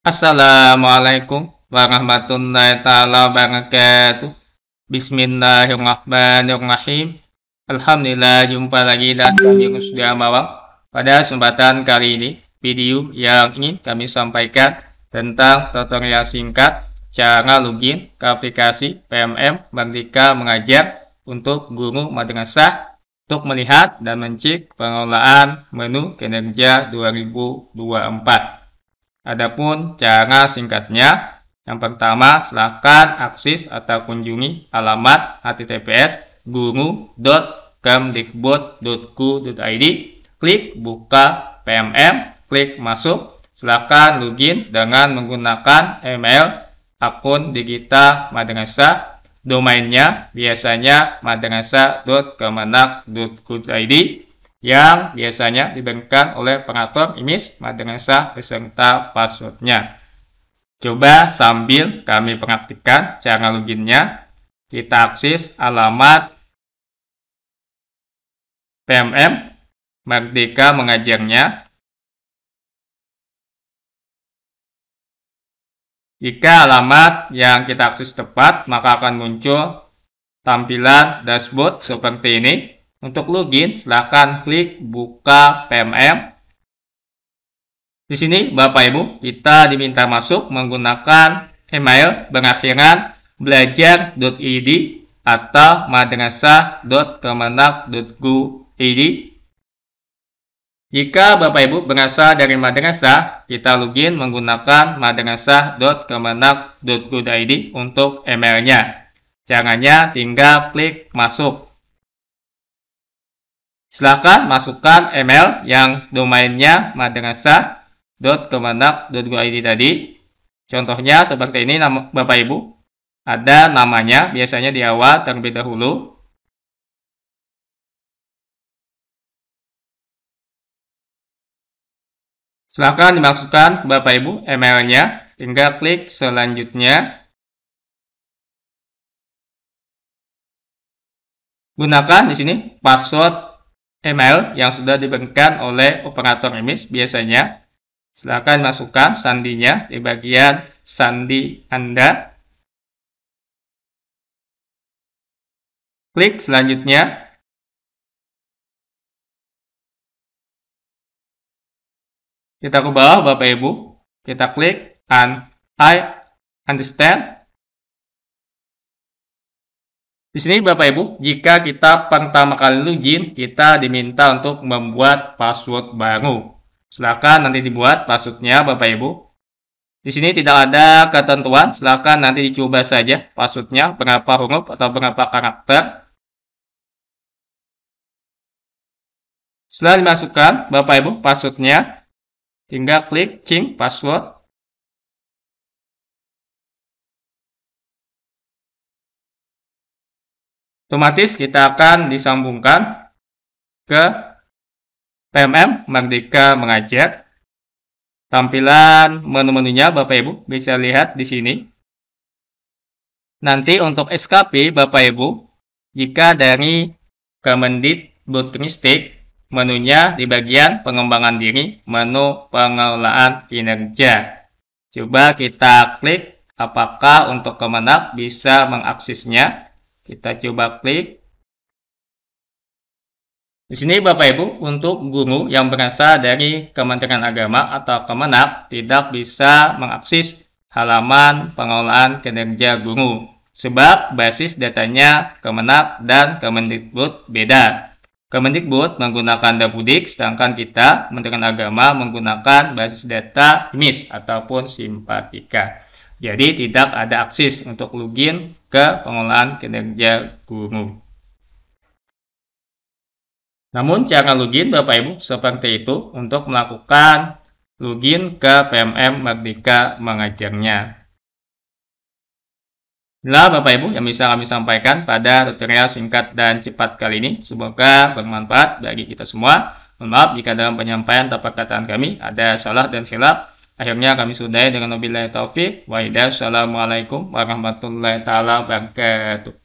Assalamualaikum warahmatullahi taala wabarakatuh. Bismillahirrahmanirrahim. Alhamdulillah jumpa lagi dan kami sudah Mawang. Pada kesempatan kali ini, video yang ingin kami sampaikan tentang tutorial singkat cara login ke aplikasi PMM Merdeka Mengajar untuk guru madrasah untuk melihat dan mencek pengelolaan menu kinerja 2024. Adapun cara singkatnya, yang pertama silakan akses atau kunjungi alamat https guru.kemdikbud.go.id, klik buka PMM, klik masuk, silakan login dengan menggunakan email akun digital Madrasah domainnya biasanya madrasah.kemenak.go.id yang biasanya diberikan oleh pengatur IMIS madrasah beserta passwordnya. Coba sambil kami praktikkan cara loginnya, kita akses alamat PMM Merdeka Mengajarnya. Jika alamat yang kita akses tepat, maka akan muncul tampilan dashboard seperti ini. Untuk login, silakan klik buka PMM. Di sini, Bapak Ibu, kita diminta masuk menggunakan email pengakhiran belajar.id atau madrasah.kemenak.go.id. Jika Bapak Ibu berasal dari madrasah, kita login menggunakan madrasah.kemenak.go.id untuk emailnya. Caranya tinggal klik masuk. Silahkan masukkan email yang domainnya madrasah.kemenak.go.id tadi. Contohnya seperti ini nama, Bapak Ibu. Ada namanya biasanya di awal terlebih dahulu. Silahkan dimasukkan Bapak Ibu emailnya hingga klik selanjutnya. Gunakan di sini password ML yang sudah diberikan oleh operator image biasanya. Silakan masukkan sandinya di bagian sandi Anda. Klik selanjutnya. Kita ke bawah Bapak Ibu. Kita klik and I understand di sini Bapak Ibu, jika kita pertama kali login, kita diminta untuk membuat password baru. Silakan nanti dibuat passwordnya Bapak Ibu. Di sini tidak ada ketentuan, silakan nanti dicoba saja passwordnya berapa huruf atau berapa karakter. Setelah dimasukkan Bapak Ibu passwordnya, hingga klik change password. Otomatis kita akan disambungkan ke PMM Merdeka Mengajar. Tampilan menu-menunya Bapak Ibu bisa lihat di sini. Nanti untuk SKP Bapak Ibu, jika dari Butristik, menunya di bagian pengembangan diri, menu pengelolaan kinerja. Coba kita klik apakah untuk Kemenak bisa mengaksesnya. Kita coba klik. Di sini Bapak Ibu, untuk guru yang berasal dari Kementerian Agama atau Kemenak tidak bisa mengakses halaman pengelolaan kinerja guru. Sebab basis datanya Kemenak dan Kemendikbud beda. Kemendikbud menggunakan Dapudik, sedangkan kita, Kementerian Agama, menggunakan basis data MIS ataupun Simpatika. Jadi tidak ada akses untuk login ke pengolahan kinerja guru. Namun jangan login Bapak Ibu seperti itu untuk melakukan login ke PMM Merdeka Mengajarnya. Nah Bapak Ibu yang bisa kami sampaikan pada tutorial singkat dan cepat kali ini. Semoga bermanfaat bagi kita semua. Mohon maaf jika dalam penyampaian atau perkataan kami ada salah dan khilaf. Akhirnya kami sudahi dengan wabillahi taufik. Wa Assalamualaikum warahmatullahi taala wabarakatuh.